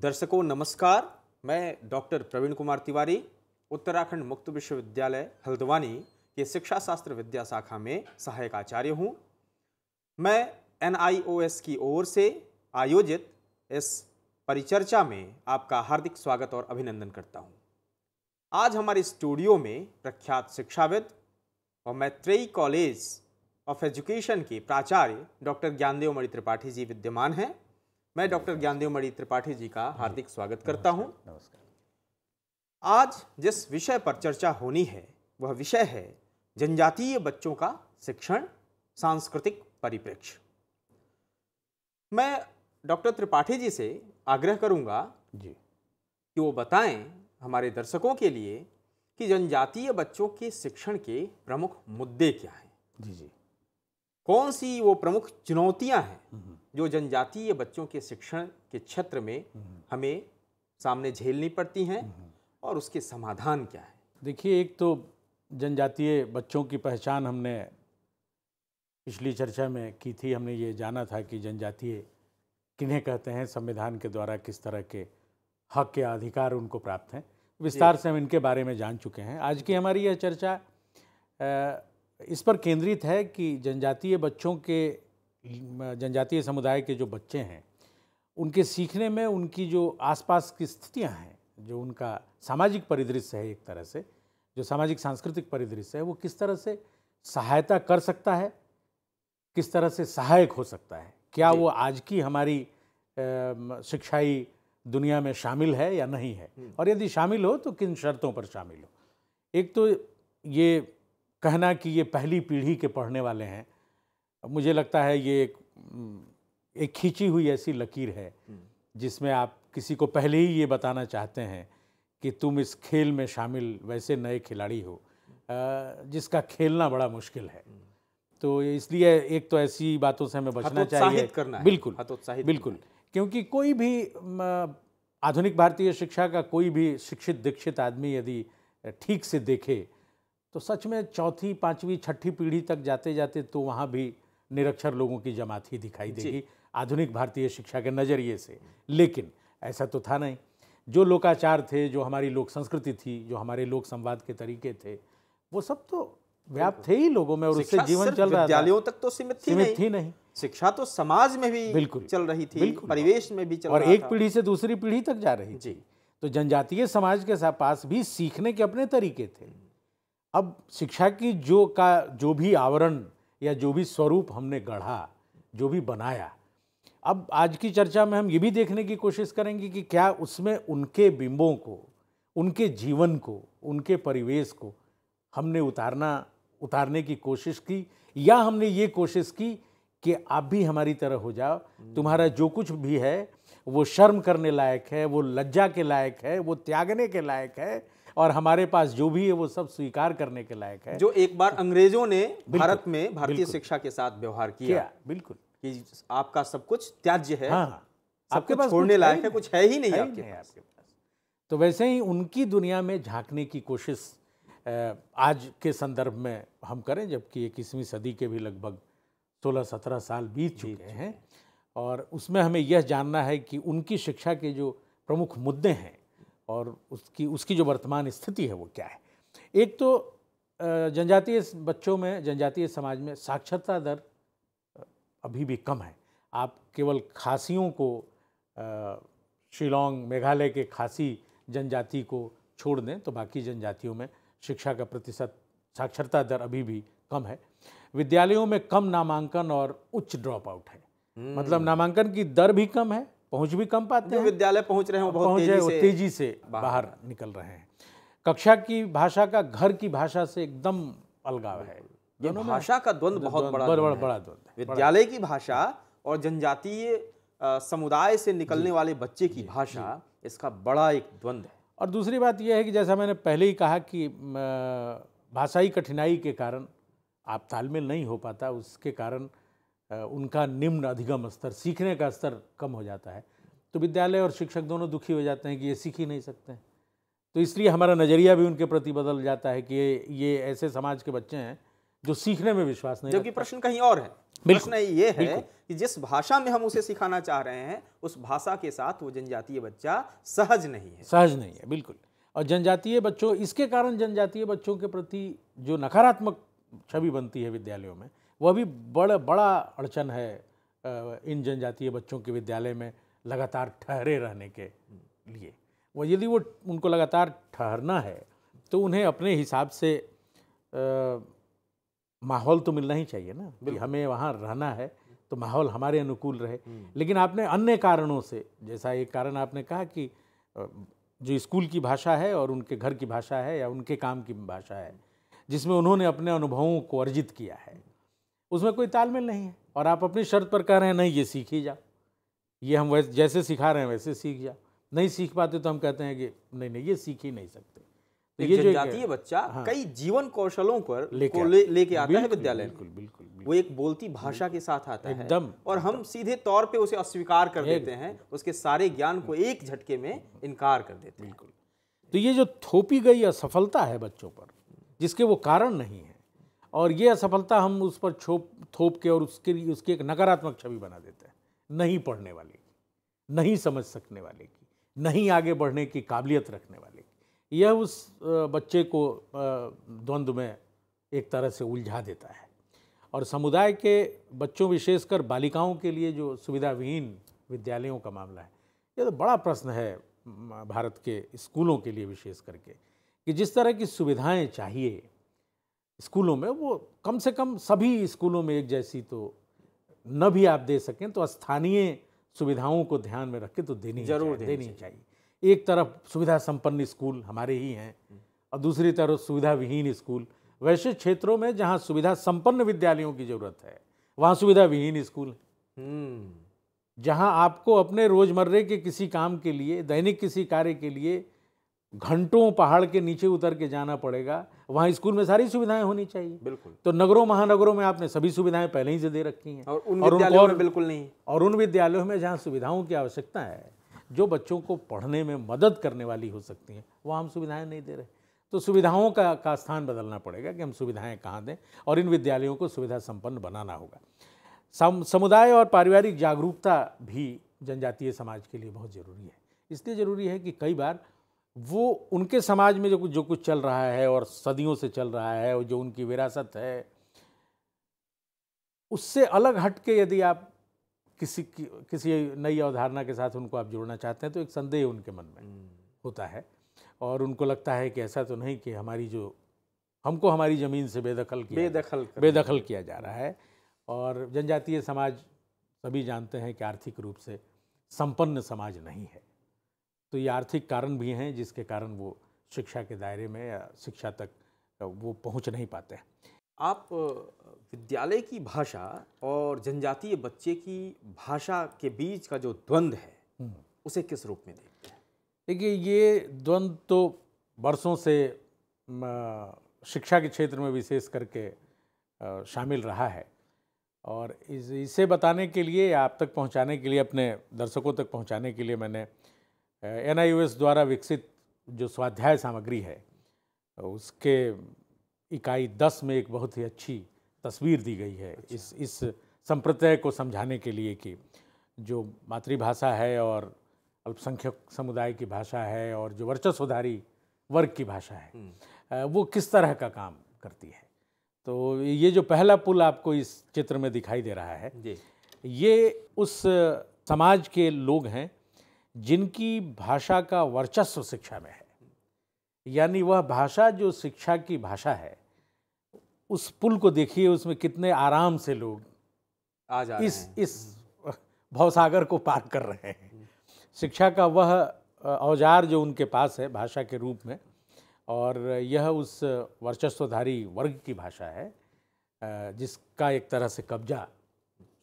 दर्शकों नमस्कार मैं डॉक्टर प्रवीण कुमार तिवारी उत्तराखंड मुक्त विश्वविद्यालय हल्द्वानी के शिक्षा शास्त्र विद्या शाखा में सहायक आचार्य हूँ मैं एन की ओर से आयोजित इस परिचर्चा में आपका हार्दिक स्वागत और अभिनंदन करता हूँ आज हमारे स्टूडियो में प्रख्यात शिक्षाविद और मैत्रेयी कॉलेज ऑफ एजुकेशन के प्राचार्य डॉक्टर ज्ञानदेव मणि त्रिपाठी जी विद्यमान हैं मैं डॉक्टर ज्ञानदेव मणि त्रिपाठी जी का हार्दिक स्वागत करता हूं। नमस्कार आज जिस विषय पर चर्चा होनी है वह विषय है जनजातीय बच्चों का शिक्षण सांस्कृतिक परिप्रेक्ष्य मैं डॉक्टर त्रिपाठी जी से आग्रह करूंगा जी कि वो बताएं हमारे दर्शकों के लिए कि जनजातीय बच्चों के शिक्षण के प्रमुख मुद्दे क्या हैं जी जी कौन सी वो प्रमुख चुनौतियां हैं जो जनजातीय बच्चों के शिक्षण के क्षेत्र में हमें सामने झेलनी पड़ती हैं और उसके समाधान क्या है देखिए एक तो जनजातीय बच्चों की पहचान हमने पिछली चर्चा में की थी हमने ये जाना था कि जनजातीय किन्हें कहते हैं संविधान के द्वारा किस तरह के हक के अधिकार उनको प्राप्त हैं विस्तार से हम इनके बारे में जान चुके हैं आज की हमारी यह चर्चा इस पर केंद्रित है कि जनजातीय बच्चों के जनजातीय समुदाय के जो बच्चे हैं उनके सीखने में उनकी जो आसपास की स्थितियां हैं जो उनका सामाजिक परिदृश्य है एक तरह से जो सामाजिक सांस्कृतिक परिदृश्य है वो किस तरह से सहायता कर सकता है किस तरह से सहायक हो सकता है क्या वो आज की हमारी शिक्षाई दुनिया में शामिल है या नहीं है हम्म। और यदि शामिल हो तो किन शर्तों पर शामिल हो एक तो ये कहना कि ये पहली पीढ़ी के पढ़ने वाले हैं मुझे लगता है ये एक हम्म, एक खींची हुई ऐसी लकीर है हम्म। जिसमें आप किसी को पहले ही ये बताना चाहते हैं कि तुम इस खेल में शामिल वैसे नए खिलाड़ी हो जिसका खेलना बड़ा मुश्किल है हम्म। तो इसलिए एक तो ऐसी बातों से हमें बचना चाहिए करना बिल्कुल बिल्कुल क्योंकि कोई भी आधुनिक भारतीय शिक्षा का कोई भी शिक्षित दीक्षित आदमी यदि ठीक से देखे तो सच में चौथी पांचवी छठी पीढ़ी तक जाते जाते तो वहाँ भी निरक्षर लोगों की जमात ही दिखाई देगी आधुनिक भारतीय शिक्षा के नज़रिए से लेकिन ऐसा तो था नहीं जो लोकाचार थे जो हमारी लोक संस्कृति थी जो हमारे लोक संवाद के तरीके थे वो सब तो व्याप्त थे ही लोगों में और उससे जीवन चल रहा था तक तो सीमित थी सीमित थी नहीं शिक्षा तो समाज में भी बिल्कुल चल रही थी परिवेश में भी चल और एक पीढ़ी से दूसरी पीढ़ी तक जा रही थी तो जनजातीय समाज के पास भी सीखने के अपने तरीके थे अब शिक्षा की जो का जो भी आवरण या जो भी स्वरूप हमने गढ़ा जो भी बनाया अब आज की चर्चा में हम ये भी देखने की कोशिश करेंगे कि क्या उसमें उनके बिंबों को उनके जीवन को उनके परिवेश को हमने उतारना उतारने की कोशिश की या हमने ये कोशिश की कि आप भी हमारी तरह हो जाओ तुम्हारा जो कुछ भी है वो शर्म करने लायक है वो लज्जा के लायक है वो त्यागने के लायक है और हमारे पास जो भी है वो सब स्वीकार करने के लायक है जो एक बार अंग्रेजों ने भारत में भारतीय शिक्षा के साथ व्यवहार किया, किया बिल्कुल कि आपका सब कुछ त्याज्य है हाँ, आपके पास छोड़ने लायक है कुछ है ही नहीं आपके आपके पास तो वैसे ही उनकी दुनिया में झांकने की कोशिश आज के संदर्भ में हम करें जबकि इक्कीसवीं सदी के भी लगभग सोलह सत्रह साल बीत चुके हैं और उसमें हमें यह जानना है कि उनकी शिक्षा के जो प्रमुख मुद्दे हैं और उसकी उसकी जो वर्तमान स्थिति है वो क्या है एक तो जनजातीय बच्चों में जनजातीय समाज में साक्षरता दर अभी भी कम है आप केवल खासियों को शिलोंग मेघालय के खासी जनजाति को छोड़ दें तो बाकी जनजातियों में शिक्षा का प्रतिशत साक्षरता दर अभी भी कम है विद्यालयों में कम नामांकन और उच्च ड्रॉप आउट है मतलब हम्म। नामांकन की दर भी कम है पहुंच भी कम पाते हैं विद्यालय पहुंच रहे हैं बहुत पहुंच तेजी, से तेजी से बाहर निकल रहे हैं कक्षा की भाषा का घर की भाषा से एकदम अलगाव है ये भाषा का द्वंद बहुत बड़ा बड़ा बड़ा द्वंद विद्यालय की भाषा और जनजातीय समुदाय से निकलने वाले बच्चे की भाषा इसका बड़ा एक द्वंद है और दूसरी बात यह है कि जैसा मैंने पहले ही कहा कि भाषाई कठिनाई के कारण आप तालमेल नहीं हो पाता उसके कारण उनका निम्न अधिगम स्तर सीखने का स्तर कम हो जाता है तो विद्यालय और शिक्षक दोनों दुखी हो जाते हैं कि ये सीख ही नहीं सकते हैं तो इसलिए हमारा नज़रिया भी उनके प्रति बदल जाता है कि ये ये ऐसे समाज के बच्चे हैं जो सीखने में विश्वास नहीं जबकि प्रश्न कहीं और है प्रश्न ये है कि जिस भाषा में हम उसे सिखाना चाह रहे हैं उस भाषा के साथ वो जनजातीय बच्चा सहज नहीं है सहज नहीं है बिल्कुल और जनजातीय बच्चों इसके कारण जनजातीय बच्चों के प्रति जो नकारात्मक छवि बनती है विद्यालयों में वह भी बड़ा बड़ा अड़चन है इन जनजातीय बच्चों के विद्यालय में लगातार ठहरे रहने के लिए वो यदि वो उनको लगातार ठहरना है तो उन्हें अपने हिसाब से माहौल तो मिलना ही चाहिए ना कि हमें वहाँ रहना है तो माहौल हमारे अनुकूल रहे हम्म। लेकिन आपने अन्य कारणों से जैसा एक कारण आपने कहा कि जो स्कूल की भाषा है और उनके घर की भाषा है या उनके काम की भाषा है जिसमें उन्होंने अपने अनुभवों को अर्जित किया है उसमें कोई तालमेल नहीं है और आप अपनी शर्त पर कह रहे हैं नहीं ये सीख ही जा ये हम वैसे जैसे सिखा रहे हैं वैसे सीख जा नहीं सीख पाते तो हम कहते हैं कि नहीं नहीं ये सीख ही नहीं सकते तो ये है बच्चा हाँ, कई जीवन कौशलों पर लेके ले, ले आता है विद्यालय बिल्कुल, बिल्कुल बिल्कुल वो एक बोलती भाषा के साथ आता है एकदम और हम सीधे तौर पे उसे अस्वीकार कर देते हैं उसके सारे ज्ञान को एक झटके में इनकार कर देते हैं बिल्कुल तो ये जो थोपी गई असफलता है बच्चों पर जिसके वो कारण नहीं है और ये असफलता हम उस पर छोप थोप के और उसके लिए उसकी एक नकारात्मक छवि बना देते हैं नहीं पढ़ने वाले की नहीं समझ सकने वाले की नहीं आगे बढ़ने की काबिलियत रखने वाले की यह उस बच्चे को द्वंद्व में एक तरह से उलझा देता है और समुदाय के बच्चों विशेषकर बालिकाओं के लिए जो सुविधा विहीन विद्यालयों का मामला है यह तो बड़ा प्रश्न है भारत के स्कूलों के लिए विशेष करके कि जिस तरह की सुविधाएं चाहिए स्कूलों में वो कम से कम सभी स्कूलों में एक जैसी तो न भी आप दे सकें तो स्थानीय सुविधाओं को ध्यान में रख के तो देनी जरूर चाहिए, देनी चाहिए एक तरफ सुविधा संपन्न स्कूल हमारे ही हैं और दूसरी तरफ सुविधा विहीन स्कूल वैसे क्षेत्रों में जहाँ सुविधा संपन्न विद्यालयों की जरूरत है वहाँ सुविधा विहीन स्कूल हम्म। जहाँ आपको अपने रोजमर्रे के किसी काम के लिए दैनिक किसी कार्य के लिए घंटों पहाड़ के नीचे उतर के जाना पड़ेगा वहाँ स्कूल में सारी सुविधाएं होनी चाहिए बिल्कुल तो नगरों महानगरों में आपने सभी सुविधाएं पहले ही से दे रखी हैं और उन विद्यालयों में बिल्कुल नहीं और उन विद्यालयों में जहाँ सुविधाओं की आवश्यकता है जो बच्चों को पढ़ने में मदद करने वाली हो सकती हैं वो हम सुविधाएँ नहीं दे रहे तो सुविधाओं का का स्थान बदलना पड़ेगा कि हम सुविधाएँ कहाँ दें और इन विद्यालयों को सुविधा संपन्न बनाना होगा सम, समुदाय और पारिवारिक जागरूकता भी जनजातीय समाज के लिए बहुत ज़रूरी है इसलिए ज़रूरी है कि कई बार वो उनके समाज में जो कुछ जो कुछ चल रहा है और सदियों से चल रहा है और जो उनकी विरासत है उससे अलग हट के यदि आप किसी की किसी नई अवधारणा के साथ उनको आप जोड़ना चाहते हैं तो एक संदेह उनके मन में हम्म। होता है और उनको लगता है कि ऐसा तो नहीं कि हमारी जो हमको हमारी ज़मीन से बेदखल किया बेदखल बेदखल किया जा रहा है और जनजातीय समाज सभी जानते हैं कि आर्थिक रूप से संपन्न समाज नहीं है तो ये आर्थिक कारण भी हैं जिसके कारण वो शिक्षा के दायरे में या शिक्षा तक वो पहुंच नहीं पाते हैं आप विद्यालय की भाषा और जनजातीय बच्चे की भाषा के बीच का जो द्वंद्व है हम्म। उसे किस रूप में देखते हैं देखिए ये द्वंद्व तो बरसों से शिक्षा के क्षेत्र में विशेष करके शामिल रहा है और इसे बताने के लिए आप तक पहुंचाने के लिए अपने दर्शकों तक पहुंचाने के लिए मैंने एन आई द्वारा विकसित जो स्वाध्याय सामग्री है उसके इकाई दस में एक बहुत ही अच्छी तस्वीर दी गई है अच्छा। इस इस संप्रदाय को समझाने के लिए कि जो मातृभाषा है और अल्पसंख्यक समुदाय की भाषा है और जो वर्चस्वधारी वर्ग की भाषा है हम्म। वो किस तरह का काम करती है तो ये जो पहला पुल आपको इस चित्र में दिखाई दे रहा है ये उस समाज के लोग हैं जिनकी भाषा का वर्चस्व शिक्षा में है यानी वह भाषा जो शिक्षा की भाषा है उस पुल को देखिए उसमें कितने आराम से लोग आ जा इस इस भवसागर को पार कर रहे हैं शिक्षा का वह औजार जो उनके पास है भाषा के रूप में और यह उस वर्चस्वधारी वर्ग की भाषा है जिसका एक तरह से कब्जा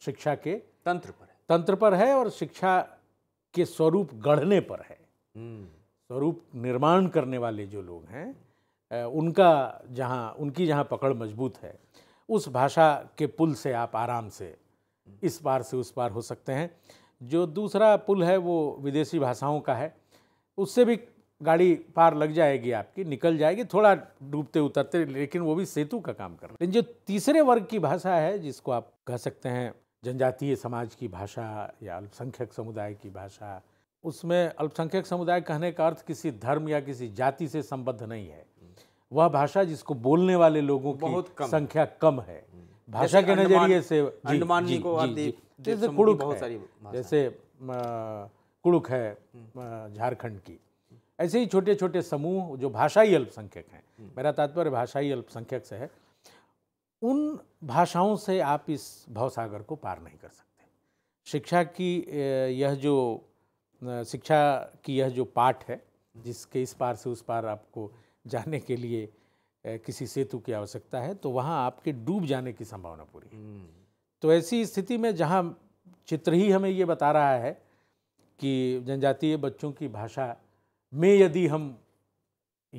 शिक्षा के तंत्र पर है तंत्र पर है और शिक्षा के स्वरूप गढ़ने पर है हम्म। स्वरूप निर्माण करने वाले जो लोग हैं उनका जहाँ उनकी जहाँ पकड़ मजबूत है उस भाषा के पुल से आप आराम से इस पार से उस पार हो सकते हैं जो दूसरा पुल है वो विदेशी भाषाओं का है उससे भी गाड़ी पार लग जाएगी आपकी निकल जाएगी थोड़ा डूबते उतरते लेकिन वो भी सेतु का काम कर रहे लेकिन जो तीसरे वर्ग की भाषा है जिसको आप कह सकते हैं जनजातीय समाज की भाषा या अल्पसंख्यक समुदाय की भाषा उसमें अल्पसंख्यक समुदाय कहने का अर्थ किसी धर्म या किसी जाति से संबद्ध नहीं है वह भाषा जिसको बोलने वाले लोगों की बहुत कम। संख्या कम है हम्म। भाषा के नज़रिए से अंडमान जैसे कुड़ुक बहुत सारी जैसे कुड़ुक है हम्म। झारखंड की ऐसे ही छोटे छोटे समूह जो भाषाई अल्पसंख्यक हैं हम्म। मेरा तात्पर्य भाषाई अल्पसंख्यक से है उन भाषाओं से आप इस भवसागर को पार नहीं कर सकते शिक्षा की यह जो शिक्षा की यह जो पाठ है जिसके इस पार से उस पार आपको जाने के लिए किसी सेतु की आवश्यकता है तो वहाँ आपके डूब जाने की संभावना पूरी है हम्म। तो ऐसी स्थिति में जहाँ चित्र ही हमें ये बता रहा है कि जनजातीय बच्चों की भाषा में यदि हम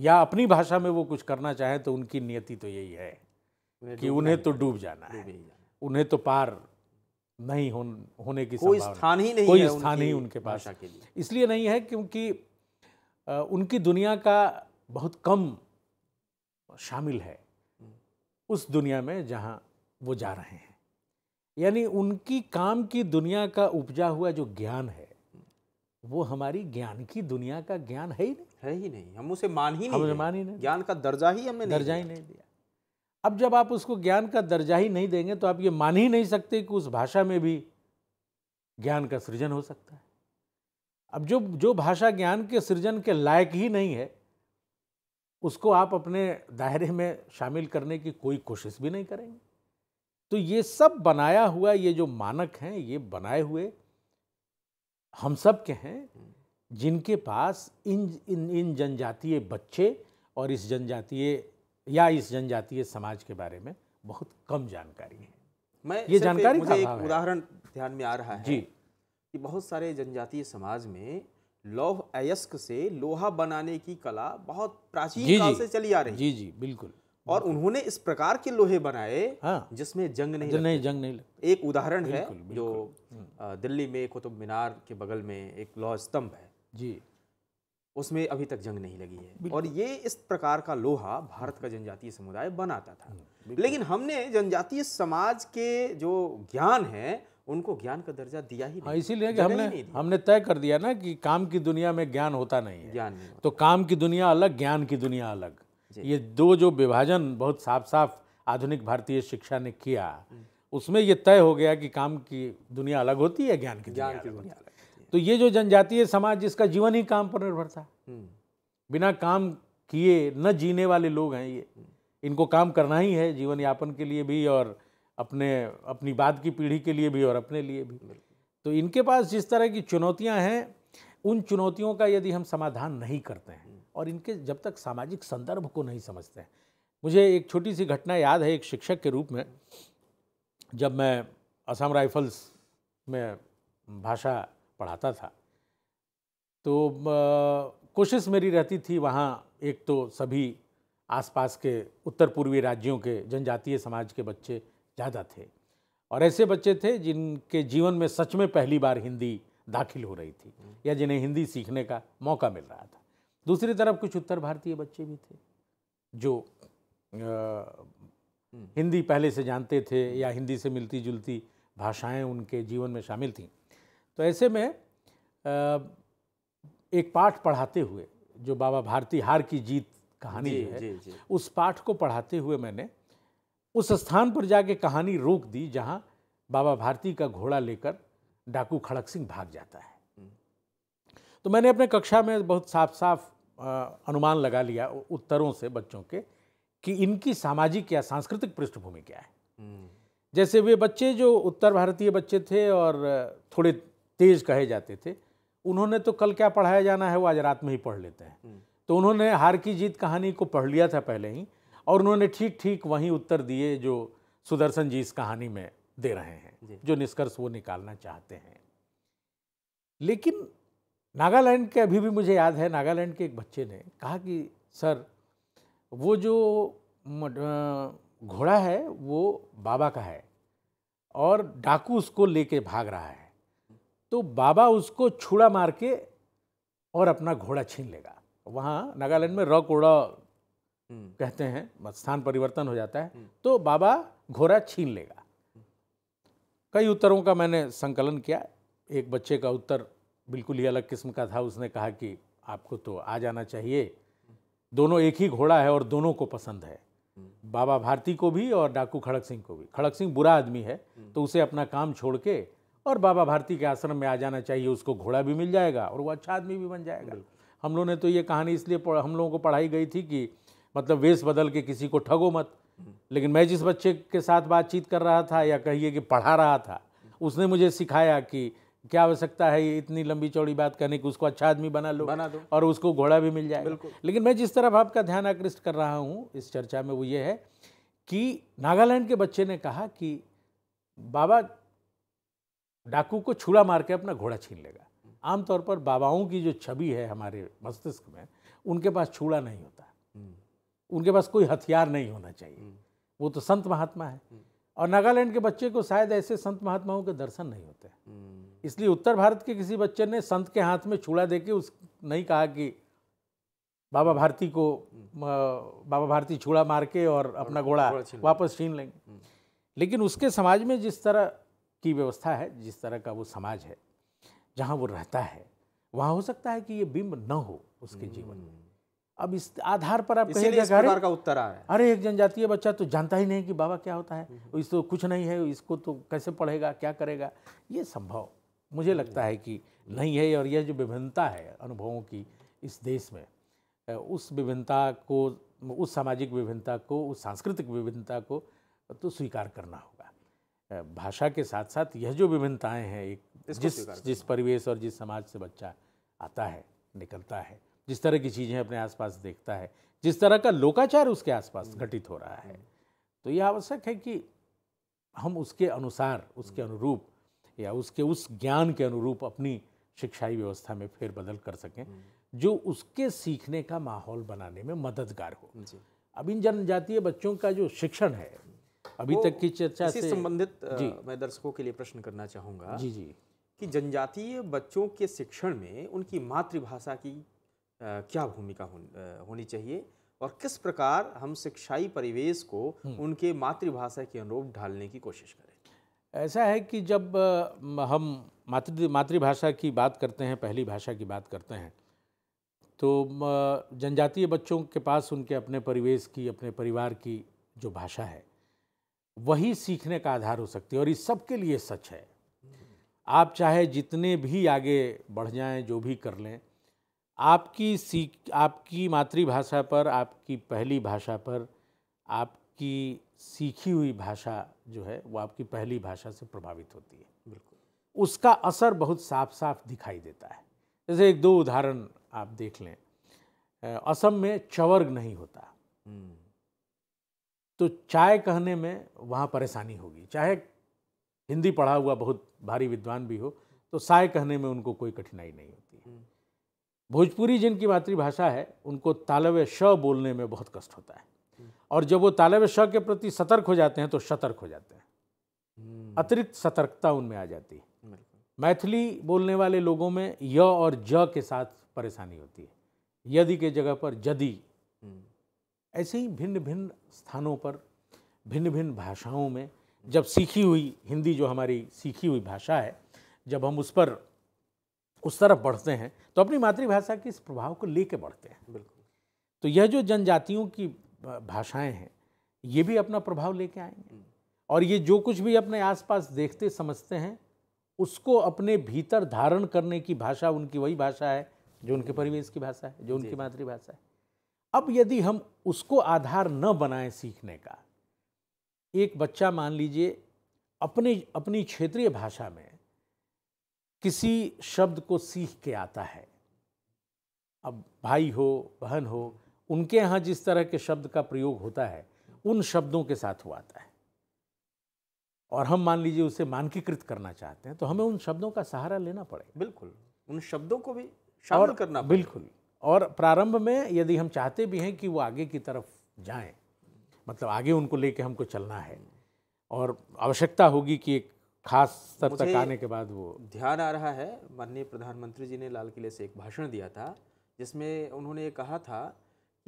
या अपनी भाषा में वो कुछ करना चाहें तो उनकी नियति तो यही है कि उन्हें तो डूब जाना है उन्हें तो पार नहीं हो, होने की कोई स्थान ही नहीं कोई स्थान ही उनके पास इसलिए नहीं है क्योंकि उनकी दुनिया का बहुत कम शामिल है उस दुनिया में जहाँ वो जा रहे हैं यानी उनकी काम की दुनिया का उपजा हुआ जो ज्ञान है वो हमारी ज्ञान की दुनिया का ज्ञान है ही नहीं है ही नहीं हम उसे मान ही नहीं मान ही नहीं ज्ञान का दर्जा ही हमने दर्जा ही नहीं दिया अब जब आप उसको ज्ञान का दर्जा ही नहीं देंगे तो आप ये मान ही नहीं सकते कि उस भाषा में भी ज्ञान का सृजन हो सकता है अब जो जो भाषा ज्ञान के सृजन के लायक ही नहीं है उसको आप अपने दायरे में शामिल करने की कोई कोशिश भी नहीं करेंगे तो ये सब बनाया हुआ ये जो मानक हैं ये बनाए हुए हम सब के हैं जिनके पास इन इन इन जनजातीय बच्चे और इस जनजातीय या इस जनजातीय समाज के बारे में बहुत कम जानकारी है मैं ये जानकारी मुझे एक उदाहरण ध्यान में आ रहा है जी कि बहुत सारे जनजातीय समाज में लौह अयस्क से लोहा बनाने की कला बहुत प्राचीन काल से चली आ रही है जी जी बिल्कुल और उन्होंने इस प्रकार के लोहे बनाए हाँ, जिसमें जंग नहीं जंग नहीं जंग नहीं एक उदाहरण है जो दिल्ली में कुतुब मीनार के बगल में एक लौह स्तंभ है जी उसमें अभी तक जंग नहीं लगी है और ये इस प्रकार का लोहा भारत का जनजातीय समुदाय बनाता था हम्म, लेकिन हमने जनजातीय समाज के जो ज्ञान है उनको ज्ञान का दर्जा दिया ही हाँ, नहीं इसीलिए कि हमने हमने तय कर दिया ना कि काम की दुनिया में ज्ञान होता नहीं है ज्ञान तो काम की दुनिया अलग ज्ञान की दुनिया अलग ये दो जो विभाजन बहुत साफ साफ आधुनिक भारतीय शिक्षा ने किया हम्म। उसमें ये तय हो गया कि काम की दुनिया अलग होती है ज्ञान की ज्ञान की दुनिया तो ये जो जनजातीय समाज जिसका जीवन ही काम पर निर्भर था हम्म। बिना काम किए न जीने वाले लोग हैं ये हम्म। इनको काम करना ही है जीवन यापन के लिए भी और अपने अपनी बाद की पीढ़ी के लिए भी और अपने लिए भी तो इनके पास जिस तरह की चुनौतियां हैं उन चुनौतियों का यदि हम समाधान नहीं करते हैं हम्म। और इनके जब तक सामाजिक संदर्भ को नहीं समझते हैं मुझे एक छोटी सी घटना याद है एक शिक्षक के रूप में जब मैं असम राइफल्स में भाषा पढ़ाता था तो कोशिश मेरी रहती थी वहाँ एक तो सभी आसपास के उत्तर पूर्वी राज्यों के जनजातीय समाज के बच्चे ज़्यादा थे और ऐसे बच्चे थे जिनके जीवन में सच में पहली बार हिंदी दाखिल हो रही थी या जिन्हें हिंदी सीखने का मौका मिल रहा था दूसरी तरफ कुछ उत्तर भारतीय बच्चे भी थे जो आ, हिंदी पहले से जानते थे या हिंदी से मिलती जुलती भाषाएं उनके जीवन में शामिल थीं तो ऐसे में एक पाठ पढ़ाते हुए जो बाबा भारती हार की जीत कहानी जी, है जी, जी. उस पाठ को पढ़ाते हुए मैंने उस स्थान पर जाके कहानी रोक दी जहाँ बाबा भारती का घोड़ा लेकर डाकू खड़क सिंह भाग जाता है हम्म। तो मैंने अपने कक्षा में बहुत साफ साफ अनुमान लगा लिया उत्तरों से बच्चों के कि इनकी सामाजिक या सांस्कृतिक पृष्ठभूमि क्या है हम्म। जैसे वे बच्चे जो उत्तर भारतीय बच्चे थे और थोड़े तेज कहे जाते थे उन्होंने तो कल क्या पढ़ाया जाना है वो आज रात में ही पढ़ लेते हैं हम्म। तो उन्होंने हार की जीत कहानी को पढ़ लिया था पहले ही और उन्होंने ठीक ठीक वहीं उत्तर दिए जो सुदर्शन जी इस कहानी में दे रहे हैं जो निष्कर्ष वो निकालना चाहते हैं लेकिन नागालैंड के अभी भी मुझे याद है नागालैंड के एक बच्चे ने कहा कि सर वो जो घोड़ा है वो बाबा का है और डाकू उसको लेके भाग रहा है तो बाबा उसको छुड़ा मार के और अपना घोड़ा छीन लेगा वहाँ नागालैंड में र कोड़ा हम्म। कहते हैं स्थान परिवर्तन हो जाता है हम्म। तो बाबा घोड़ा छीन लेगा कई उत्तरों का मैंने संकलन किया एक बच्चे का उत्तर बिल्कुल ही अलग किस्म का था उसने कहा कि आपको तो आ जाना चाहिए दोनों एक ही घोड़ा है और दोनों को पसंद है हम्म। बाबा भारती को भी और डाकू खड़क सिंह को भी खड़क सिंह बुरा आदमी है तो उसे अपना काम छोड़ के और बाबा भारती के आश्रम में आ जाना चाहिए उसको घोड़ा भी मिल जाएगा और वो अच्छा आदमी भी बन जाएगा हम लोगों ने तो ये कहानी इसलिए हम लोगों को पढ़ाई गई थी कि मतलब वेश बदल के किसी को ठगो मत हम्म। लेकिन मैं जिस बच्चे के साथ बातचीत कर रहा था या कहिए कि पढ़ा रहा था उसने मुझे सिखाया कि क्या आवश्यकता है ये इतनी लंबी चौड़ी बात करने की उसको अच्छा आदमी बना लो बना दो और उसको घोड़ा भी मिल जाए लेकिन मैं जिस तरफ आपका ध्यान आकृष्ट कर रहा हूँ इस चर्चा में वो ये है कि नागालैंड के बच्चे ने कहा कि बाबा डाकू को छुरा मार के अपना घोड़ा छीन लेगा आमतौर पर बाबाओं की जो छवि है हमारे मस्तिष्क में उनके पास छुरा नहीं होता हम्म। उनके पास कोई हथियार नहीं होना चाहिए हम्म। वो तो संत महात्मा है हम्म। और नागालैंड के बच्चे को शायद ऐसे संत महात्माओं के दर्शन नहीं होते इसलिए उत्तर भारत के किसी बच्चे ने संत के हाथ में छुड़ा दे के उस नहीं कहा कि बाबा भारती को बाबा भारती छुड़ा मार के और अपना घोड़ा वापस छीन लेंगे लेकिन उसके समाज में जिस तरह की व्यवस्था है जिस तरह का वो समाज है जहाँ वो रहता है वहाँ हो सकता है कि ये बिंब न हो उसके जीवन में हम्म। अब इस आधार पर आप कहेंगे का उत्तर आ रहा है अरे एक जनजातीय बच्चा तो जानता ही नहीं कि बाबा क्या होता है हम्म, हम्म। इस तो कुछ नहीं है इसको तो कैसे पढ़ेगा क्या करेगा ये संभव मुझे लगता है कि नहीं है और यह जो विभिन्नता है अनुभवों की इस देश में उस विभिन्नता को उस सामाजिक विभिन्नता को उस सांस्कृतिक विभिन्नता को तो स्वीकार करना हो भाषा के साथ साथ यह जो विभिन्नताएं हैं एक जिस जिस परिवेश और जिस समाज से बच्चा आता है निकलता है जिस तरह की चीज़ें अपने आसपास देखता है जिस तरह का लोकाचार उसके आसपास हम्म। घटित हो रहा है हम्म। तो यह आवश्यक है कि हम उसके अनुसार उसके हम्म। अनुरूप या उसके उस ज्ञान के अनुरूप अपनी शिक्षाई व्यवस्था में फेरबदल कर सकें जो उसके सीखने का माहौल बनाने में मददगार हो अब इन जनजातीय बच्चों का जो शिक्षण है अभी तो तक की चर्चा से संबंधित मैं दर्शकों के लिए प्रश्न करना चाहूँगा जी जी कि जनजातीय बच्चों के शिक्षण में उनकी मातृभाषा की आ, क्या भूमिका होनी चाहिए और किस प्रकार हम शिक्षाई परिवेश को हम्म। उनके मातृभाषा के अनुरूप ढालने की कोशिश करें ऐसा है कि जब हम मातृ मातृभाषा की बात करते हैं पहली भाषा की बात करते हैं तो जनजातीय बच्चों के पास उनके अपने परिवेश की अपने परिवार की जो भाषा है वही सीखने का आधार हो सकती है और इस सब के लिए सच है आप चाहे जितने भी आगे बढ़ जाएं जो भी कर लें आपकी सीख आपकी मातृभाषा पर आपकी पहली भाषा पर आपकी सीखी हुई भाषा जो है वो आपकी पहली भाषा से प्रभावित होती है बिल्कुल उसका असर बहुत साफ साफ दिखाई देता है जैसे एक दो उदाहरण आप देख लें असम में चवर्ग नहीं होता हम्म। तो चाय कहने में वहाँ परेशानी होगी चाहे हिंदी पढ़ा हुआ बहुत भारी विद्वान भी हो तो साय कहने में उनको कोई कठिनाई नहीं होती भोजपुरी जिनकी मातृभाषा है उनको तालव श बोलने में बहुत कष्ट होता है और जब वो तालव श के प्रति सतर्क हो जाते हैं तो सतर्क हो जाते हैं हम्म। अतिरिक्त सतर्कता उनमें आ जाती है मैथिली बोलने वाले लोगों में य और ज के साथ परेशानी होती है यदि के जगह पर जदि हम्म। ऐसे ही भिन्न भिन्न स्थानों पर भिन्न भिन्न भाषाओं में जब सीखी हुई हिंदी जो हमारी सीखी हुई भाषा है जब हम उस पर उस तरफ बढ़ते हैं तो अपनी मातृभाषा के इस प्रभाव को लेके बढ़ते हैं बिल्कुल तो यह जो जनजातियों की भाषाएं हैं ये भी अपना प्रभाव लेके आएंगे हम्म। और ये जो कुछ भी अपने आसपास देखते समझते हैं उसको अपने भीतर धारण करने की भाषा उनकी वही भाषा है जो उनके परिवेश की भाषा है जो उनकी मातृभाषा है अब यदि हम उसको आधार न बनाएं सीखने का एक बच्चा मान लीजिए अपने अपनी क्षेत्रीय भाषा में किसी शब्द को सीख के आता है अब भाई हो बहन हो उनके यहाँ जिस तरह के शब्द का प्रयोग होता है उन शब्दों के साथ वो आता है और हम मान लीजिए उसे मानकीकृत करना चाहते हैं तो हमें उन शब्दों का सहारा लेना पड़ेगा बिल्कुल उन शब्दों को भी शामिल करना बिल्कुल और प्रारंभ में यदि हम चाहते भी हैं कि वो आगे की तरफ जाएं मतलब आगे उनको लेके हमको चलना है और आवश्यकता होगी कि एक खास स्तर तक आने के बाद वो ध्यान आ रहा है माननीय प्रधानमंत्री जी ने लाल किले से एक भाषण दिया था जिसमें उन्होंने ये कहा था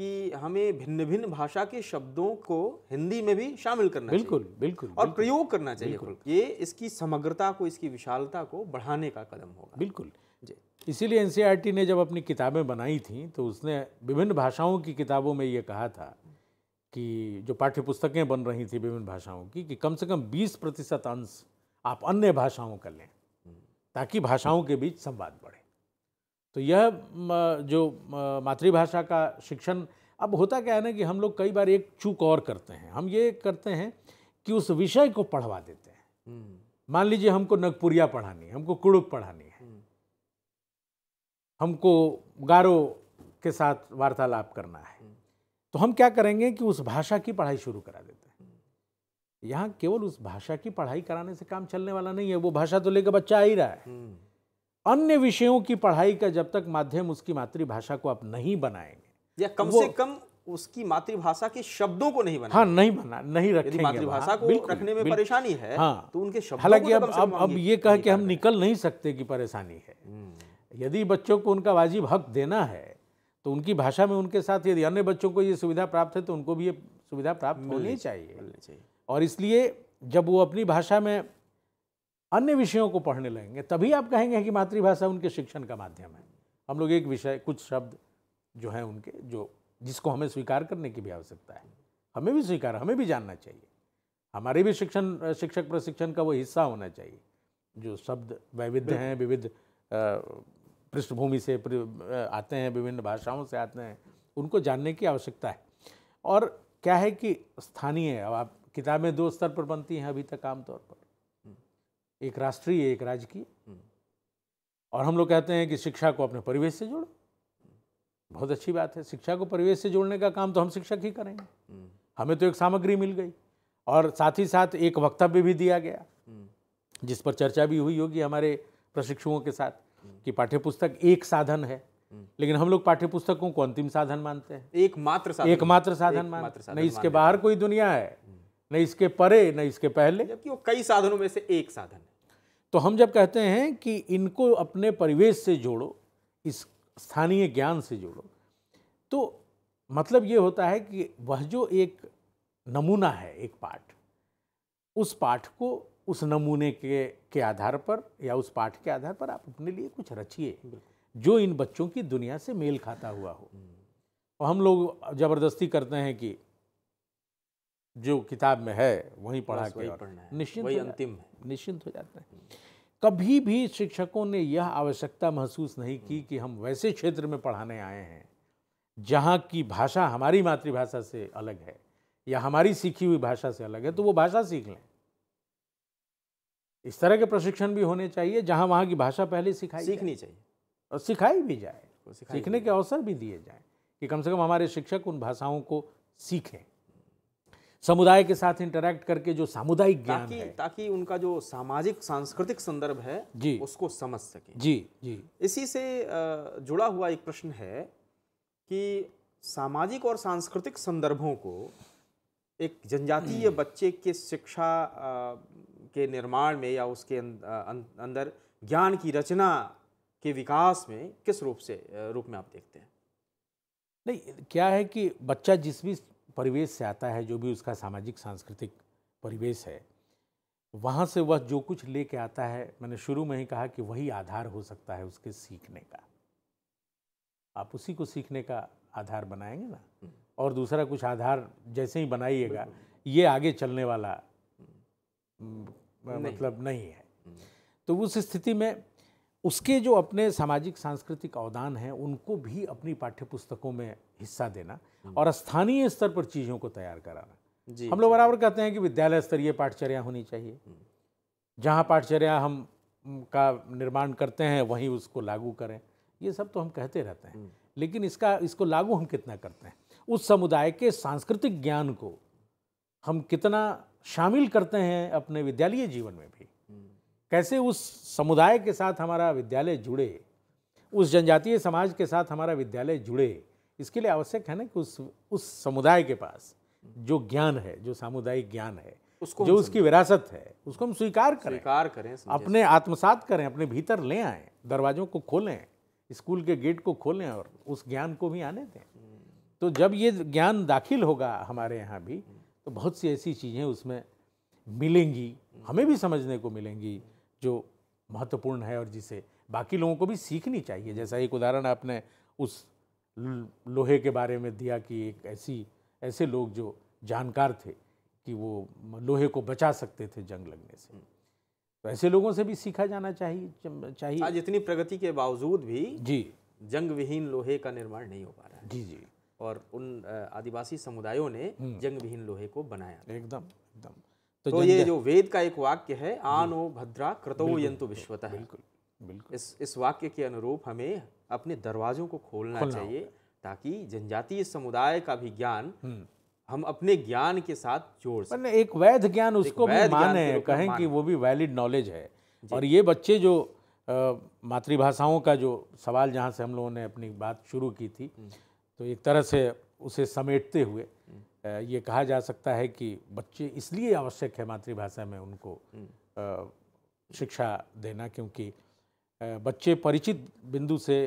कि हमें भिन्न भिन्न भाषा के शब्दों को हिंदी में भी शामिल करना बिल्कुल चाहिए। बिल्कुल और प्रयोग करना चाहिए ये इसकी समग्रता को इसकी विशालता को बढ़ाने का कदम होगा बिल्कुल जी इसीलिए एन e ने जब अपनी किताबें बनाई थी तो उसने विभिन्न भाषाओं की किताबों में ये कहा था कि जो पाठ्य पुस्तकें बन रही थी विभिन्न भाषाओं की कि कम से कम 20 प्रतिशत अंश आप अन्य भाषाओं का लें ताकि भाषाओं के बीच संवाद बढ़े तो यह जो मातृभाषा का शिक्षण अब होता क्या है ना कि हम लोग कई बार एक चूक और करते हैं हम ये करते हैं कि उस विषय को पढ़वा देते हैं हम्म। मान लीजिए हमको नगपुरिया पढ़ानी है हमको कुड़ुक पढ़ानी हमको गारो के साथ वार्तालाप करना है तो हम क्या करेंगे कि उस भाषा की पढ़ाई शुरू करा देते हैं यहाँ केवल उस भाषा की पढ़ाई कराने से काम चलने वाला नहीं है वो भाषा तो लेकर बच्चा आ ही रहा है हम्म। अन्य विषयों की पढ़ाई का जब तक माध्यम उसकी मातृभाषा को आप नहीं बनाएंगे या तो कम से कम उसकी मातृभाषा के शब्दों को नहीं बना हाँ नहीं बना नहीं रखेंगे मातृभाषा को रखने में परेशानी है हाँ, तो उनके शब्द हालांकि अब अब अब ये कह तो के हम निकल नहीं सकते कि परेशानी है हम्म। यदि बच्चों को उनका वाजिब हक देना है तो उनकी भाषा में उनके साथ यदि अन्य बच्चों को ये सुविधा प्राप्त है तो उनको भी ये सुविधा प्राप्त होनी चाहिए और इसलिए जब वो अपनी भाषा में अन्य विषयों को पढ़ने लगेंगे तभी आप कहेंगे कि मातृभाषा उनके शिक्षण का माध्यम है हम लोग एक विषय कुछ शब्द जो हैं उनके जो जिसको हमें स्वीकार करने की भी आवश्यकता है हमें भी स्वीकार हमें भी जानना चाहिए हमारे भी शिक्षण शिक्षक प्रशिक्षण का वो हिस्सा होना चाहिए जो शब्द वैविध्य हैं विविध पृष्ठभूमि से आते हैं विभिन्न भाषाओं से आते हैं उनको जानने की आवश्यकता है और क्या है कि स्थानीय अब आप किताबें दो स्तर पर बनती हैं अभी तक आमतौर पर एक राष्ट्रीय एक राजकीय और हम लोग कहते हैं कि शिक्षा को अपने परिवेश से जोड़ो बहुत अच्छी बात है शिक्षा को परिवेश से जोड़ने का काम तो हम शिक्षक ही करेंगे हमें तो एक सामग्री मिल गई और साथ ही साथ एक वक्तव्य भी दिया गया जिस पर चर्चा भी हुई होगी हमारे प्रशिक्षुओं के साथ कि पाठ्यपुस्तक एक साधन है लेकिन हम लोग पाठ्यपुस्तकों को अंतिम साधन मानते हैं एकमात्र साधन एकमात्र साधन एक न इसके बाहर कोई दुनिया है हम्म। न इसके परे न इसके पहले जबकि वो कई साधनों में से एक साधन है तो हम जब कहते हैं कि इनको अपने परिवेश से जोड़ो इस स्थानीय ज्ञान से जोड़ो तो मतलब ये होता है कि वह जो एक नमूना है एक पाठ उस पाठ को उस नमूने के के आधार पर या उस पाठ के आधार पर आप अपने लिए कुछ रचिए जो इन बच्चों की दुनिया से मेल खाता हुआ हो हम्म। और हम लोग ज़बरदस्ती करते हैं कि जो किताब में है वहीं पढ़ा के निश्चिंत अंतिम निश्चिंत हो जाता है हम्म। कभी भी शिक्षकों ने यह आवश्यकता महसूस नहीं की हम्म। कि हम वैसे क्षेत्र में पढ़ाने आए हैं जहाँ की भाषा हमारी मातृभाषा से अलग है या हमारी सीखी हुई भाषा से अलग है तो वो भाषा सीख लें इस तरह के प्रशिक्षण भी होने चाहिए जहाँ वहाँ की भाषा पहले सिखाई सीखनी चाहिए और सिखाई भी जाए सीखने के अवसर भी दिए जाए कि कम से कम हमारे शिक्षक उन भाषाओं को सीखें समुदाय के साथ इंटरेक्ट करके जो सामुदायिक ज्ञान ताकि, है ताकि उनका जो सामाजिक सांस्कृतिक संदर्भ है जी उसको समझ सके जी जी इसी से जुड़ा हुआ एक प्रश्न है कि सामाजिक और सांस्कृतिक संदर्भों को एक जनजातीय बच्चे के शिक्षा के निर्माण में या उसके अं, अं, अंदर ज्ञान की रचना के विकास में किस रूप से रूप में आप देखते हैं नहीं क्या है कि बच्चा जिस भी परिवेश से आता है जो भी उसका सामाजिक सांस्कृतिक परिवेश है वहाँ से वह जो कुछ लेके आता है मैंने शुरू में ही कहा कि वही आधार हो सकता है उसके सीखने का आप उसी को सीखने का आधार बनाएंगे ना हम्म। और दूसरा कुछ आधार जैसे ही बनाइएगा ये आगे चलने वाला मतलब नहीं है हम्म। तो उस स्थिति में उसके जो अपने सामाजिक सांस्कृतिक अवदान हैं उनको भी अपनी पाठ्य पुस्तकों में हिस्सा देना हम्म। और स्थानीय स्तर पर चीज़ों को तैयार कराना जी, हम लोग बराबर कहते हैं कि विद्यालय स्तरीय पाठचर्या होनी चाहिए हम्म। जहाँ पाठचर्या हम का निर्माण करते हैं वहीं उसको लागू करें ये सब तो हम कहते रहते हैं लेकिन इसका इसको लागू हम कितना करते हैं उस समुदाय के सांस्कृतिक ज्ञान को हम कितना शामिल करते हैं अपने विद्यालय जीवन में भी कैसे उस समुदाय के साथ हमारा विद्यालय जुड़े उस जनजातीय समाज के साथ हमारा विद्यालय जुड़े इसके लिए आवश्यक है ना कि उस उस समुदाय के पास जो ज्ञान है जो सामुदायिक ज्ञान है उसको जो उसकी विरासत है उसको हम स्वीकार करें स्वीकार करें अपने आत्मसात करें अपने भीतर ले आए दरवाजों को खोलें स्कूल के गेट को खोलें और उस ज्ञान को भी आने दें तो जब ये ज्ञान दाखिल होगा हमारे यहाँ भी तो बहुत सी ऐसी चीज़ें उसमें मिलेंगी हमें भी समझने को मिलेंगी जो महत्वपूर्ण है और जिसे बाकी लोगों को भी सीखनी चाहिए जैसा एक उदाहरण आपने उस लोहे के बारे में दिया कि एक ऐसी ऐसे लोग जो जानकार थे कि वो लोहे को बचा सकते थे जंग लगने से हम्म। तो ऐसे लोगों से भी सीखा जाना चाहिए चाहिए आज इतनी प्रगति के बावजूद भी जी जंग विहीन लोहे का निर्माण नहीं हो पा रहा है जी जी और उन आदिवासी समुदायों ने हम्म। जंग विहीन लोहे को बनाया एकदम एकदम तो, तो ये जो वेद का एक वाक्य है आनो भद्रा क्रतो यंतु विश्वतः बिल्कुल बिल्कुल इस इस वाक्य के अनुरूप हमें अपने दरवाजों को खोलना, खोलना चाहिए ताकि जनजातीय समुदाय का भी ज्ञान हम्म। हम अपने ज्ञान के साथ जोड़ सकते एक वैध ज्ञान उसको भी माने कहें कि वो भी वैलिड नॉलेज है और ये बच्चे जो मातृभाषाओं का जो सवाल जहाँ से हम लोगों ने अपनी बात शुरू की थी हम्म। तो एक तरह से उसे समेटते हुए ये कहा जा सकता है कि बच्चे इसलिए आवश्यक है मातृभाषा में उनको हम्म। शिक्षा देना क्योंकि बच्चे परिचित बिंदु से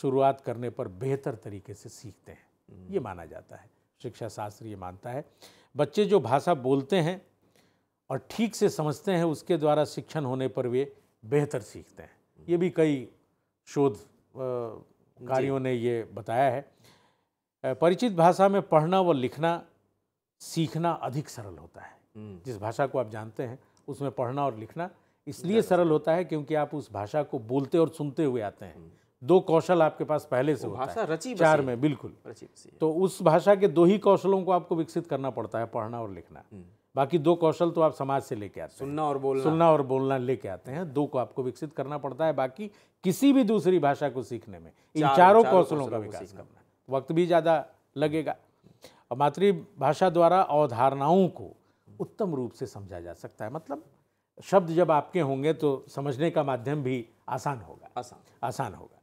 शुरुआत करने पर बेहतर तरीके से सीखते हैं हम्म। ये माना जाता है शिक्षा शास्त्र ये मानता है बच्चे जो भाषा बोलते हैं और ठीक से समझते हैं उसके द्वारा शिक्षण होने पर वे बेहतर सीखते हैं ये हम्म। भी कई शोध कार्यों ने ये बताया है परिचित भाषा में पढ़ना व लिखना सीखना अधिक सरल होता है हम्म। जिस भाषा को आप जानते हैं उसमें पढ़ना और लिखना इसलिए सरल होता है क्योंकि आप उस भाषा को बोलते और सुनते हुए आते हैं हम्म। दो कौशल आपके पास पहले से होता है रची चार में बिल्कुल तो उस भाषा के दो ही कौशलों को आपको विकसित करना पड़ता है पढ़ना और लिखना हम्म। बाकी दो कौशल तो आप समाज से लेके आते हैं सुनना और बोलना सुनना और बोलना लेके आते हैं दो को आपको विकसित करना पड़ता है बाकी किसी भी दूसरी भाषा को सीखने में इन चारों कौशलों का विकास करना वक्त भी ज़्यादा लगेगा और मातृभाषा द्वारा अवधारणाओं को उत्तम रूप से समझा जा सकता है मतलब शब्द जब आपके होंगे तो समझने का माध्यम भी आसान होगा आसान आसान होगा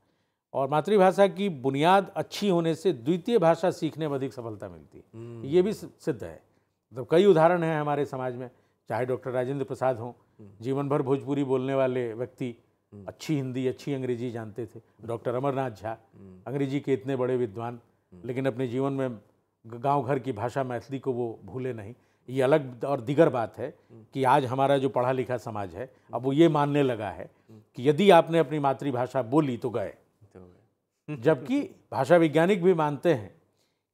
और मातृभाषा की बुनियाद अच्छी होने से द्वितीय भाषा सीखने में अधिक सफलता मिलती है हम्म। ये भी सिद्ध है मतलब तो कई उदाहरण हैं हमारे समाज में चाहे डॉक्टर राजेंद्र प्रसाद हों हम्म। जीवन भर भोजपुरी बोलने वाले व्यक्ति हम्म। अच्छी हिंदी अच्छी अंग्रेजी जानते थे डॉक्टर अमरनाथ झा हम्म। अंग्रेजी के इतने बड़े विद्वान हम्म। लेकिन अपने जीवन में गांव घर की भाषा मैथिली को वो भूले नहीं ये अलग और दिगर बात है कि आज हमारा जो पढ़ा लिखा समाज है अब वो ये मानने लगा है कि यदि आपने अपनी मातृभाषा बोली तो, तो गए जबकि भाषा वैज्ञानिक भी मानते हैं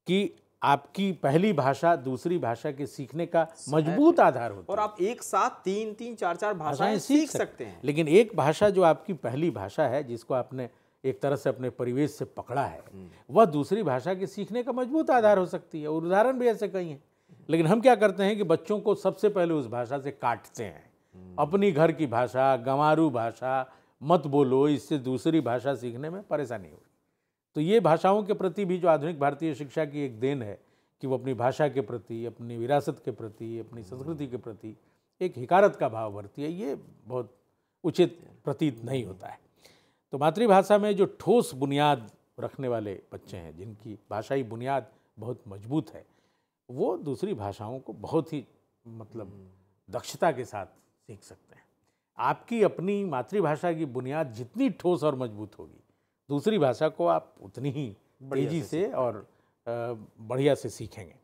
कि आपकी पहली भाषा दूसरी भाषा के सीखने का मजबूत आधार होता है और आप एक साथ तीन तीन चार चार भाषाएं सीख सकते हैं लेकिन एक भाषा जो आपकी पहली भाषा है जिसको आपने एक तरह से अपने परिवेश से पकड़ा है हम्म। वह दूसरी भाषा के सीखने का मजबूत आधार हो सकती है और उदाहरण भी ऐसे कई हैं लेकिन हम क्या करते हैं कि बच्चों को सबसे पहले उस भाषा से काटते हैं हम्म। अपनी घर की भाषा गंवारू भाषा मत बोलो इससे दूसरी भाषा सीखने में परेशानी होगी तो ये भाषाओं के प्रति भी जो आधुनिक भारतीय शिक्षा की एक देन है कि वो अपनी भाषा के प्रति अपनी विरासत के प्रति अपनी हम्म। संस्कृति के प्रति एक हिकारत का भाव भरती है ये बहुत उचित प्रतीत नहीं होता है तो मातृभाषा में जो ठोस बुनियाद रखने वाले बच्चे हैं जिनकी भाषाई बुनियाद बहुत मजबूत है वो दूसरी भाषाओं को बहुत ही मतलब हम्म। दक्षता के साथ सीख सकते हैं आपकी अपनी मातृभाषा की बुनियाद जितनी ठोस और मजबूत होगी दूसरी भाषा को आप उतनी ही तेजी से, से और बढ़िया से सीखेंगे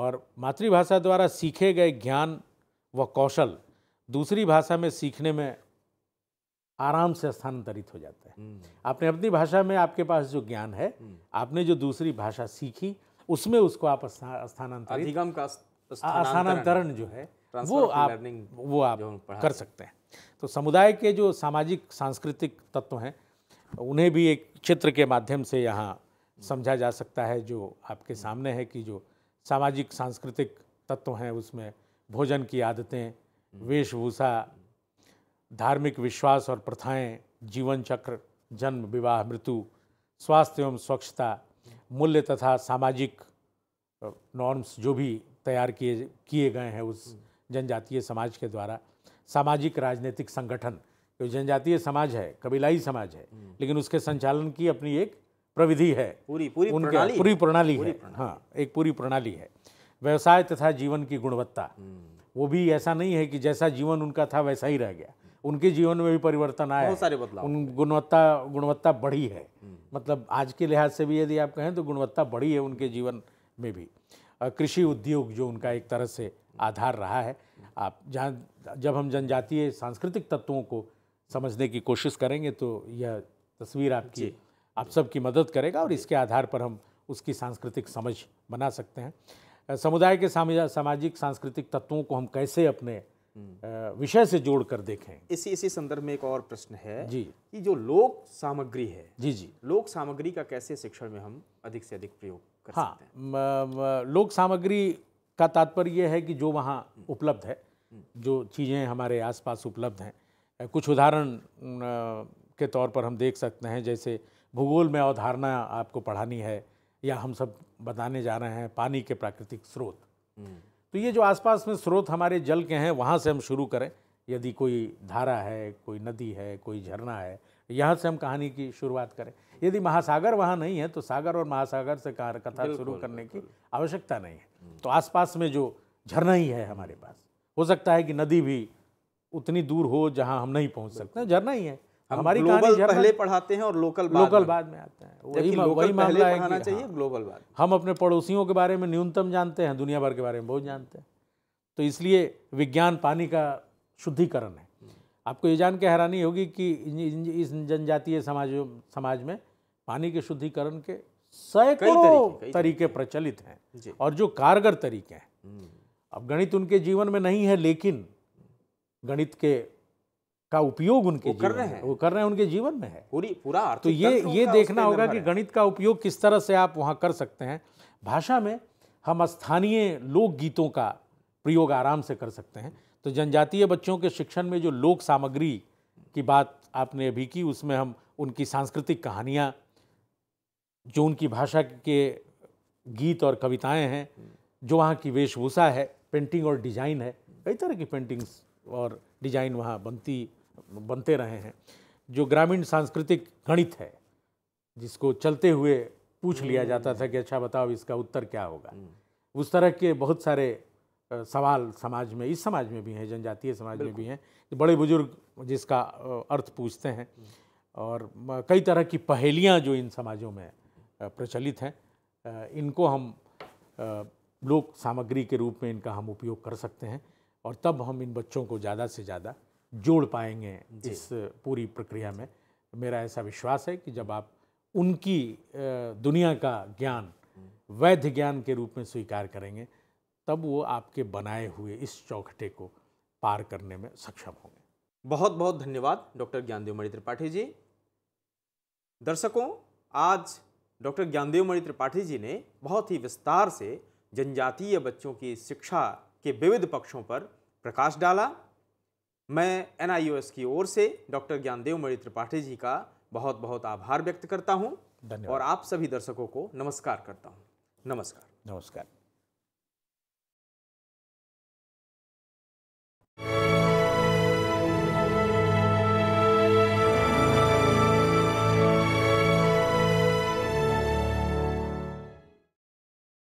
और मातृभाषा द्वारा सीखे गए ज्ञान व कौशल दूसरी भाषा में सीखने में आराम से स्थानांतरित हो जाता है हम्म। आपने अपनी भाषा में आपके पास जो ज्ञान है हम्म। आपने जो दूसरी भाषा सीखी उसमें उसको आप स्थानांतरित का स्थानांतरण जो है वो आप वो आप कर सकते हैं तो समुदाय के जो सामाजिक सांस्कृतिक तत्व हैं उन्हें भी एक चित्र के माध्यम से यहाँ समझा जा सकता है जो आपके सामने है कि जो सामाजिक सांस्कृतिक तत्व हैं उसमें भोजन की आदतें वेशभूषा धार्मिक विश्वास और प्रथाएं जीवन चक्र जन्म विवाह मृत्यु स्वास्थ्य एवं स्वच्छता मूल्य तथा सामाजिक नॉर्म्स जो भी तैयार किए किए गए हैं उस जनजातीय समाज के द्वारा सामाजिक राजनीतिक संगठन जो जनजातीय समाज है कबीलाई समाज है हम्म। लेकिन उसके संचालन की अपनी एक प्रविधि है पूरी पूरी प्रणाली पूरी प्रणाली है हाँ एक पूरी प्रणाली है व्यवसाय तथा जीवन की गुणवत्ता हम्म। वो भी ऐसा नहीं है कि जैसा जीवन उनका था वैसा ही रह गया उनके जीवन में भी परिवर्तन आया सारे बदलाव उन गुणवत्ता गुणवत्ता बढ़ी है हम्म। मतलब आज के लिहाज से भी यदि आप कहें तो गुणवत्ता बढ़ी है उनके जीवन में भी कृषि उद्योग जो उनका एक तरह से आधार रहा है आप जहाँ जब हम जनजातीय सांस्कृतिक तत्वों को समझने की कोशिश करेंगे तो यह तस्वीर आपकी आप सबकी मदद करेगा और इसके आधार पर हम उसकी सांस्कृतिक समझ बना सकते हैं समुदाय के सामाजिक सांस्कृतिक तत्वों को हम कैसे अपने हम्म। विषय से जोड़कर देखें इसी इसी संदर्भ में एक और प्रश्न है जी कि जो लोक सामग्री है जी जी लोक सामग्री का कैसे शिक्षण में हम अधिक से अधिक प्रयोग कर हाँ, सकते हैं लोक सामग्री का तात्पर्य यह है कि जो वहाँ हम्म। उपलब्ध है हम्म। जो चीज़ें हमारे आसपास उपलब्ध हैं कुछ उदाहरण के तौर पर हम देख सकते हैं जैसे भूगोल में अवधारणा आपको पढ़ानी है या हम सब बताने जा रहे हैं पानी के प्राकृतिक स्रोत हम्म। तो ये जो आसपास में स्रोत हमारे जल के हैं वहाँ से हम शुरू करें यदि कोई धारा है कोई नदी है कोई झरना है यहाँ से हम कहानी की शुरुआत करें यदि महासागर वहाँ नहीं है तो सागर और महासागर से कथा शुरू करने की आवश्यकता नहीं है हम्म। तो आसपास में जो झरना ही है हमारे पास हो सकता है कि नदी भी उतनी दूर हो जहाँ हम नहीं पहुँच सकते झरना ही है हमारी ग्लोबल पहले पढ़ाते हैं और लोकल बाद लोकल बाद में आते हैं वही वही पहले है कि चाहिए हाँ। ग्लोबल बाद हम अपने पड़ोसियों के बारे में न्यूनतम जानते हैं दुनिया भर के बारे में बहुत जानते हैं तो इसलिए विज्ञान पानी का शुद्धिकरण है हम्म। आपको ये जान के हैरानी होगी कि इस जनजातीय समाज समाज में पानी के शुद्धिकरण के सैकड़ों तरीके प्रचलित हैं और जो कारगर तरीके हैं हम्म। अब गणित उनके जीवन में नहीं है लेकिन गणित के का उपयोग उनके कर रहे हैं वो कर रहे हैं उनके जीवन में है पूरी पूरा तो ये ये देखना होगा कि गणित का उपयोग किस तरह से आप वहाँ कर सकते हैं भाषा में हम स्थानीय लोक गीतों का प्रयोग आराम से कर सकते हैं तो जनजातीय बच्चों के शिक्षण में जो लोक सामग्री की बात आपने अभी की उसमें हम उनकी सांस्कृतिक कहानियाँ जो उनकी भाषा के गीत और कविताएं हैं जो वहाँ की वेशभूषा है पेंटिंग और डिजाइन है कई तरह की पेंटिंग्स और डिजाइन वहाँ बनती बनते रहे हैं जो ग्रामीण सांस्कृतिक गणित है जिसको चलते हुए पूछ हम्म, लिया हम्म, जाता हम्म। था कि अच्छा बताओ इसका उत्तर क्या होगा उस तरह के बहुत सारे सवाल समाज में इस समाज में भी हैं जनजातीय समाज में भी हैं बड़े बुजुर्ग जिसका अर्थ पूछते हैं और कई तरह की पहेलियाँ जो इन समाजों में प्रचलित हैं इनको हम लोक सामग्री के रूप में इनका हम उपयोग कर सकते हैं और तब हम इन बच्चों को ज़्यादा से ज़्यादा जोड़ पाएंगे इस पूरी प्रक्रिया में मेरा ऐसा विश्वास है कि जब आप उनकी दुनिया का ज्ञान हम्म। वैध ज्ञान के रूप में स्वीकार करेंगे तब वो आपके बनाए हुए इस चौखटे को पार करने में सक्षम होंगे बहुत बहुत धन्यवाद डॉक्टर ज्ञानदेव मणि त्रिपाठी जी दर्शकों आज डॉक्टर ज्ञानदेव मणि त्रिपाठी जी ने बहुत ही विस्तार से जनजातीय बच्चों की शिक्षा के विविध पक्षों पर प्रकाश डाला मैं एन की ओर से डॉक्टर ज्ञानदेव मणि त्रिपाठी जी का बहुत बहुत आभार व्यक्त करता हूँ और आप सभी दर्शकों को नमस्कार करता हूँ नमस्कार नमस्कार